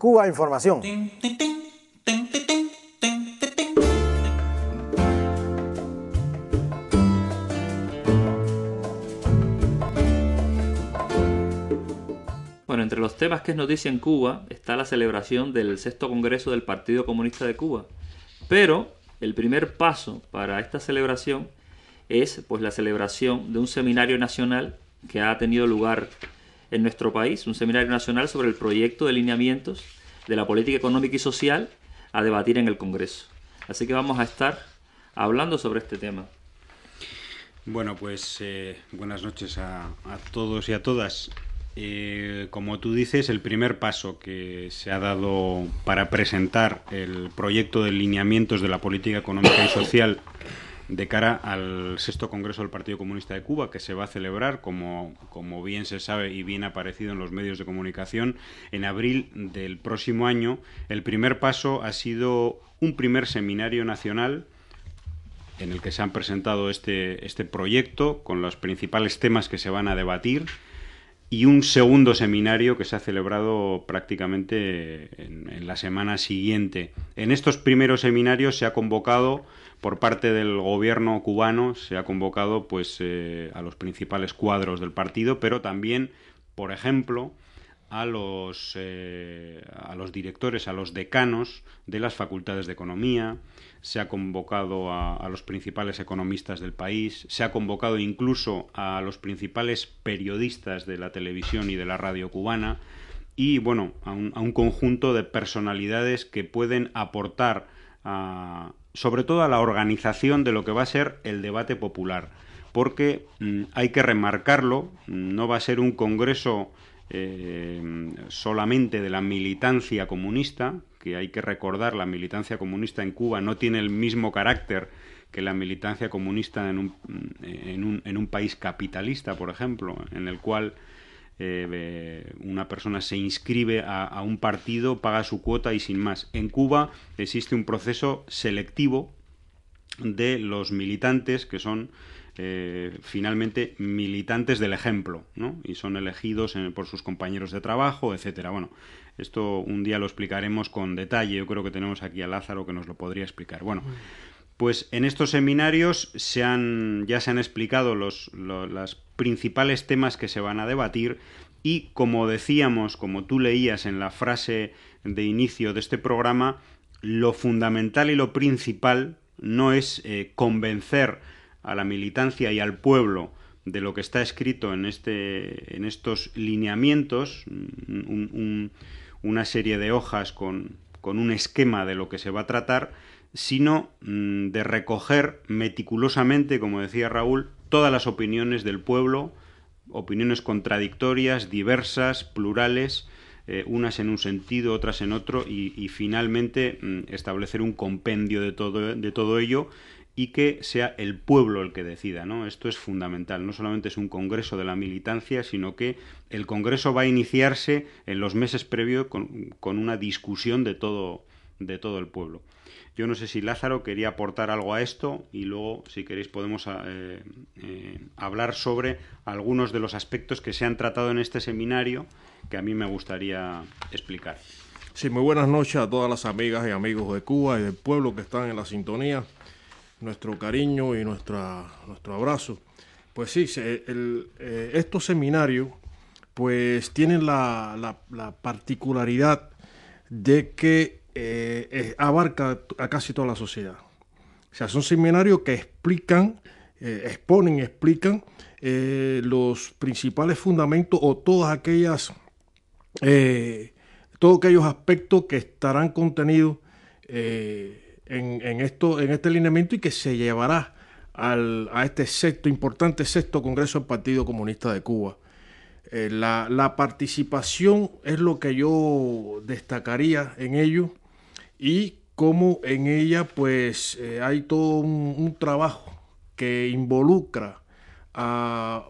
Cuba Información. Bueno, entre los temas que es noticia en Cuba está la celebración del sexto congreso del Partido Comunista de Cuba. Pero el primer paso para esta celebración es pues la celebración de un seminario nacional que ha tenido lugar en nuestro país, un seminario nacional sobre el proyecto de lineamientos de la política económica y social a debatir en el Congreso. Así que vamos a estar hablando sobre este tema. Bueno, pues eh, buenas noches a, todos y a todas. Eh, como tú dices, el primer paso que se ha dado para presentar el proyecto de lineamientos de la política económica y social de cara al sexto Congreso del Partido Comunista de Cuba, que se va a celebrar, como, bien se sabe y bien ha aparecido en los medios de comunicación, en abril del próximo año. El primer paso ha sido un primer seminario nacional en el que se han presentado este, este proyecto con los principales temas que se van a debatir y un segundo seminario que se ha celebrado prácticamente en, la semana siguiente. En estos primeros seminarios se ha convocado por parte del gobierno cubano, se ha convocado pues eh, a los principales cuadros del partido, pero también, por ejemplo, a los, eh, a los directores, a los decanos de las facultades de economía, se ha convocado a, los principales economistas del país, se ha convocado incluso a los principales periodistas de la televisión y de la radio cubana y, bueno, a un, conjunto de personalidades que pueden aportar sobre todo a la organización de lo que va a ser el debate popular. Porque mm, hay que remarcarlo, mm, no va a ser un congreso Em, solamente de la militancia comunista, que hay que recordar, la militancia comunista en Cuba no tiene el mismo carácter que la militancia comunista en un, país capitalista, por ejemplo, en el cual eh, una persona se inscribe a un partido, paga su cuota y sin más. En Cuba existe un proceso selectivo de los militantes que son eh, finalmente militantes del ejemplo, ¿no? Y son elegidos por sus compañeros de trabajo, etcétera. Bueno, esto un día lo explicaremos con detalle. Yo creo que tenemos aquí a Lázaro que nos lo podría explicar. Bueno, pues en estos seminarios se ya se han explicado los, principales temas que se van a debatir y como decíamos, como tú leías en la frase de inicio de este programa, lo fundamental y lo principal no es eh, convencer a la militancia y al pueblo de lo que está escrito en, este, en estos lineamientos, mm, una serie de hojas con, con un esquema de lo que se va a tratar, sino mm, de recoger meticulosamente, como decía Raúl, todas las opiniones del pueblo, opiniones contradictorias, diversas, plurales, eh, unas en un sentido, otras en otro, y, y finalmente mm, establecer un compendio de todo, de todo ello y que sea el pueblo el que decida, ¿no? Esto es fundamental, no solamente es un congreso de la militancia, sino que el congreso va a iniciarse en los meses previos con, una discusión de todo, de todo el pueblo. Yo no sé si Lázaro quería aportar algo a esto y luego, si queréis, podemos ah, eh, eh, hablar sobre algunos de los aspectos que se han tratado en este seminario que a mí me gustaría explicar. Sí, muy buenas noches a todas las amigas y amigos de Cuba y del pueblo que están en la sintonía nuestro cariño y nuestra, nuestro abrazo. Pues sí, eh, estos seminarios pues tienen la, la, particularidad de que eh, abarca a casi toda la sociedad. O sea, son seminarios que explican, eh, exponen, explican los principales fundamentos o todas aquellas, todos aquellos aspectos que estarán contenidos en, esto, en este alineamiento y que se llevará a este sexto, importante sexto Congreso del Partido Comunista de Cuba. Eh, la, participación es lo que yo destacaría en ello y como en ella pues eh, hay todo un, trabajo que involucra a,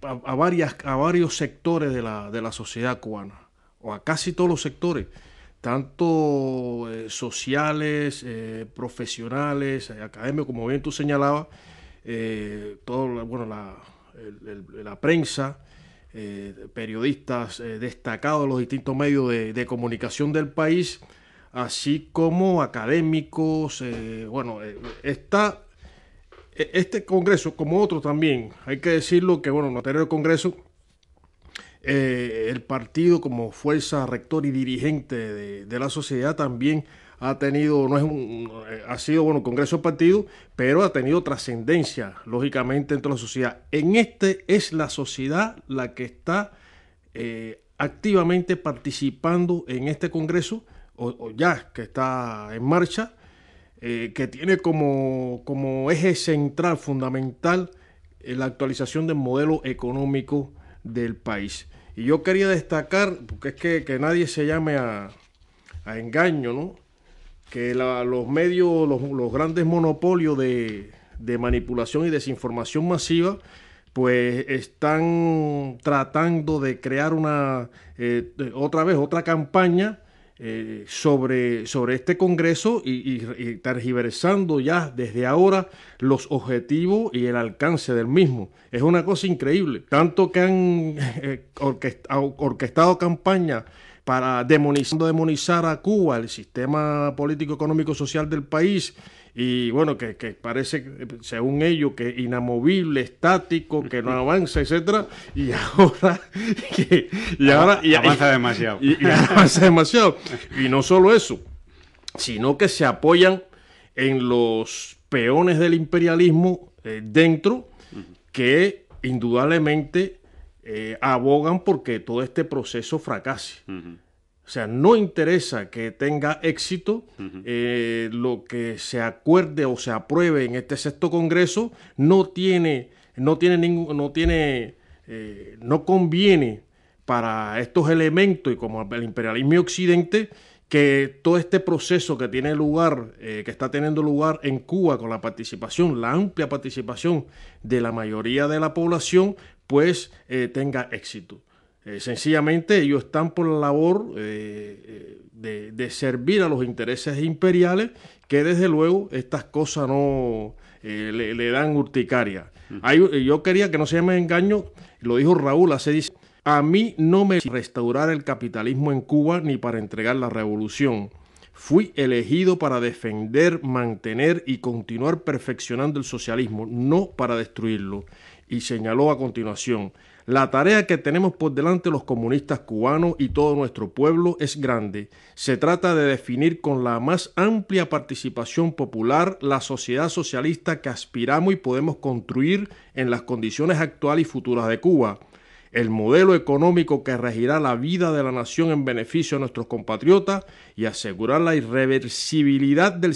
varias, a varios sectores de la, de la sociedad cubana o a casi todos los sectores tanto eh, sociales, eh, profesionales, eh, académicos, como bien tú señalabas, todo, bueno, la, prensa, periodistas destacados de los distintos medios de, comunicación del país, así como académicos. bueno, está e, este Congreso, como otros también, hay que decirlo que, bueno, tener el Congreso, eh, el partido como fuerza rector y dirigente de, la sociedad también ha tenido, no es un, eh, ha sido, bueno, Congreso Partido, pero ha tenido trascendencia, lógicamente, entre la sociedad. En este es la sociedad la que está eh, activamente participando en este Congreso, o, ya que está en marcha, que tiene como, como eje central, fundamental, la actualización del modelo económico del país. Y yo quería destacar, porque es que, nadie se llame a, engaño, que los medios, los, grandes monopolios de, de, manipulación y desinformación masiva, pues están tratando de crear una, eh, otra vez, otra campaña eh, sobre, este Congreso y, tergiversando ya desde ahora los objetivos y el alcance del mismo. Es una cosa increíble. Tanto que han eh, orquestado, campañas para demonizar a Cuba, el sistema político, económico, social del país, y bueno, que, que parece, según ellos, que inamovible, estático, que no avanza, etcétera, y ahora y avanza demasiado. Y, avanza demasiado. Y no solo eso, sino que se apoyan en los peones del imperialismo eh, dentro que indudablemente eh, abogan porque todo este proceso fracase. O sea, no interesa que tenga éxito eh, lo que se acuerde o se apruebe en este sexto Congreso, no tiene, no tiene ningún, no tiene, eh, no conviene para estos elementos y como el imperialismo occidente que todo este proceso que tiene lugar, eh, que está teniendo lugar en Cuba con la participación, la amplia participación de la mayoría de la población, pues tenga éxito. Eh, sencillamente ellos están por la labor eh, eh, de, servir a los intereses imperiales que desde luego estas cosas no le, dan urticaria. yo quería que no se me engaño, lo dijo Raúl hace dice a mí no me restaurar el capitalismo en Cuba ni para entregar la revolución. Fui elegido para defender, mantener y continuar perfeccionando el socialismo, no para destruirlo. Y señaló a continuación, la tarea que tenemos por delante los comunistas cubanos y todo nuestro pueblo es grande. Se trata de definir con la más amplia participación popular la sociedad socialista que aspiramos y podemos construir en las condiciones actuales y futuras de Cuba. El modelo económico que regirá la vida de la nación en beneficio de nuestros compatriotas y asegurar la irreversibilidad del,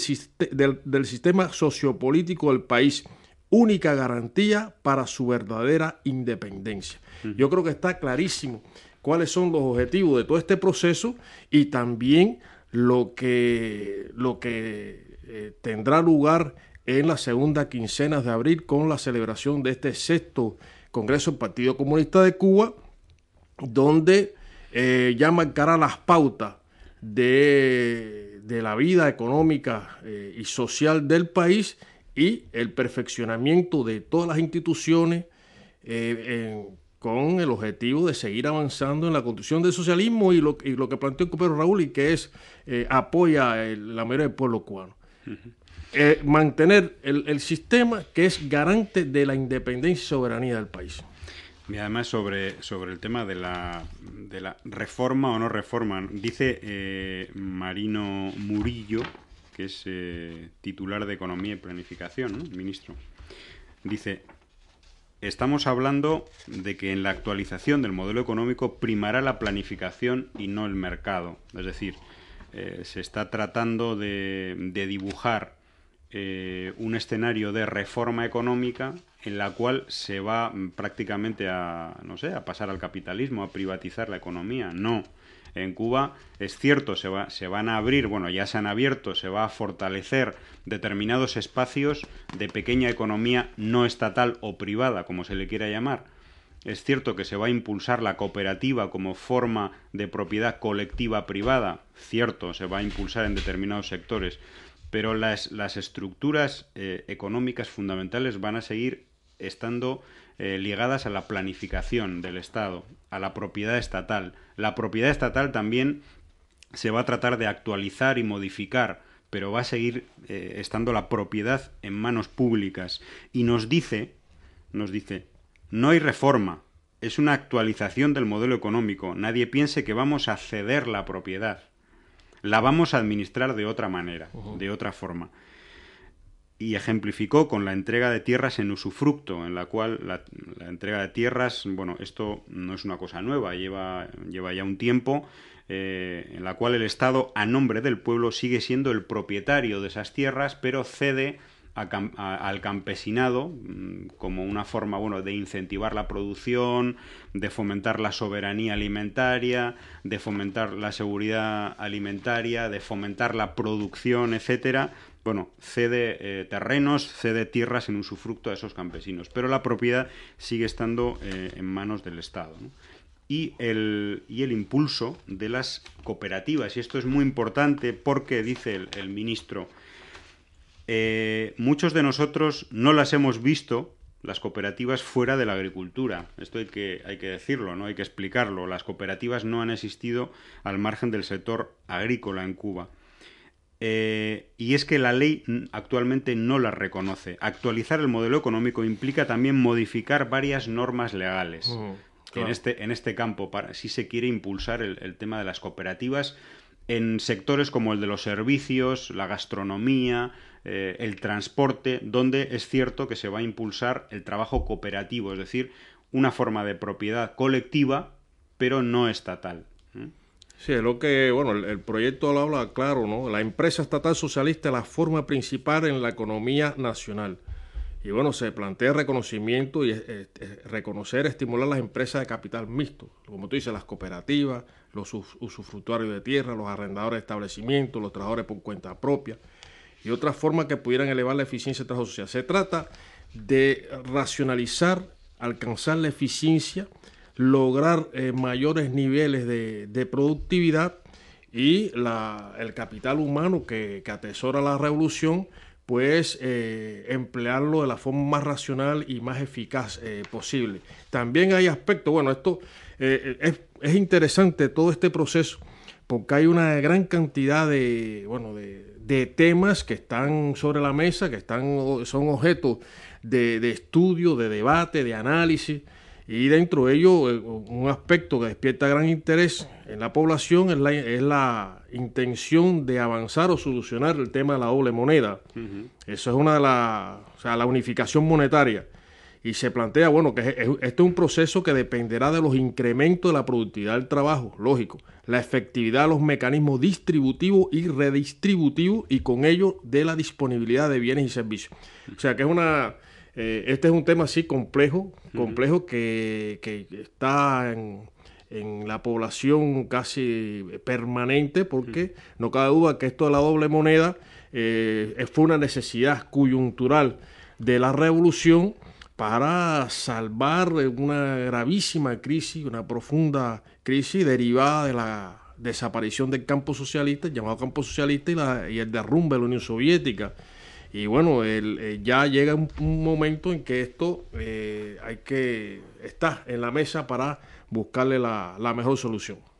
del sistema sociopolítico del país única garantía para su verdadera independencia. Yo creo que está clarísimo cuáles son los objetivos de todo este proceso y también lo que, lo que eh, tendrá lugar en la segunda quincena de abril con la celebración de este sexto Congreso del Partido Comunista de Cuba, donde eh, ya marcará las pautas de, la vida económica eh, y social del país y el perfeccionamiento de todas las instituciones eh, con el objetivo de seguir avanzando en la construcción del socialismo y lo, que planteó el compañero Raúl y que es eh, apoya la mayoría del pueblo cubano. Eh, mantener el, sistema que es garante de la independencia y soberanía del país. Y además sobre, sobre el tema de la, de la reforma o no reforma, dice Marino Murillo, que es eh, titular de Economía y Planificación, ministro, dice, estamos hablando de que en la actualización del modelo económico primará la planificación y no el mercado. Es decir, eh, se está tratando de dibujar eh, un escenario de reforma económica en la cual se va prácticamente a, no sé, a pasar al capitalismo, a privatizar la economía. No. En Cuba es cierto, se, va, se van a abrir, bueno, ya se han abierto, se va a fortalecer determinados espacios de pequeña economía no estatal o privada, como se le quiera llamar. Es cierto que se va a impulsar la cooperativa como forma de propiedad colectiva privada, cierto, se va a impulsar en determinados sectores, pero las, estructuras eh, económicas fundamentales van a seguir estando eh, ligadas a la planificación del Estado, a la propiedad estatal. La propiedad estatal también se va a tratar de actualizar y modificar, pero va a seguir eh, estando la propiedad en manos públicas. Y nos dice, nos dice, no hay reforma, es una actualización del modelo económico. Nadie piense que vamos a ceder la propiedad la vamos a administrar de otra manera, de otra forma. Y ejemplificó con la entrega de tierras en usufructo, en la cual la, entrega de tierras, bueno, esto no es una cosa nueva, lleva, lleva ya un tiempo, eh, en la cual el Estado, a nombre del pueblo, sigue siendo el propietario de esas tierras, pero cede al campesinado mm, como una forma bueno, de incentivar la producción, de fomentar la soberanía alimentaria, de fomentar la seguridad alimentaria, de fomentar la producción, etcétera, bueno, cede eh, terrenos, cede tierras en usufructo a esos campesinos, pero la propiedad sigue estando eh, en manos del Estado. Y, el, y, el, impulso de las cooperativas, y esto es muy importante porque, dice el ministro, eh, muchos de nosotros no las hemos visto, las cooperativas fuera de la agricultura. Esto hay que, hay que decirlo, ¿no? hay que explicarlo. Las cooperativas no han existido al margen del sector agrícola en Cuba. Eh, y es que la ley actualmente no las reconoce. Actualizar el modelo económico implica también modificar varias normas legales. en, este, en este campo, si se quiere impulsar el tema de las cooperativas en sectores como el de los servicios, la gastronomía, eh, el transporte, donde es cierto que se va a impulsar el trabajo cooperativo, es decir, una forma de propiedad colectiva, pero no estatal. ¿eh? Sí, es lo que, bueno, el, proyecto lo habla claro, ¿no? La empresa estatal socialista es la forma principal en la economía nacional. Y bueno, se plantea reconocimiento y reconocer, estimular las empresas de capital mixto, como tú dices, las cooperativas, los usufructuarios de tierra, los arrendadores de establecimientos, los trabajadores por cuenta propia y otras formas que pudieran elevar la eficiencia de trabajo social. Se trata de racionalizar, alcanzar la eficiencia, lograr eh, mayores niveles de, productividad y el capital humano que, atesora la revolución, pues eh, emplearlo de la forma más racional y más eficaz eh, posible. También hay aspectos, bueno, esto es, es interesante todo este proceso porque hay una gran cantidad de, bueno, de, temas que están sobre la mesa, que están, son objetos de, estudio, de debate, de análisis. Y dentro de ello, eh, un aspecto que despierta gran interés en la población es la, intención de avanzar o solucionar el tema de la doble moneda. Eso es una de las, o sea, la unificación monetaria y se plantea, bueno, que este es un proceso que dependerá de los incrementos de la productividad del trabajo, lógico, la efectividad de los mecanismos distributivos y redistributivos y con ello de la disponibilidad de bienes y servicios. O sea que es una, eh, este es un tema así complejo, complejo que, está en, la población casi permanente porque no cabe duda que esto de la doble moneda eh, fue una necesidad coyuntural de la revolución para salvar una gravísima crisis, una profunda crisis derivada de la desaparición del campo socialista, llamado campo socialista y, el derrumbe de la Unión Soviética. Y bueno, eh, ya llega un, momento en que esto eh, hay que está en la mesa para buscarle la mejor solución.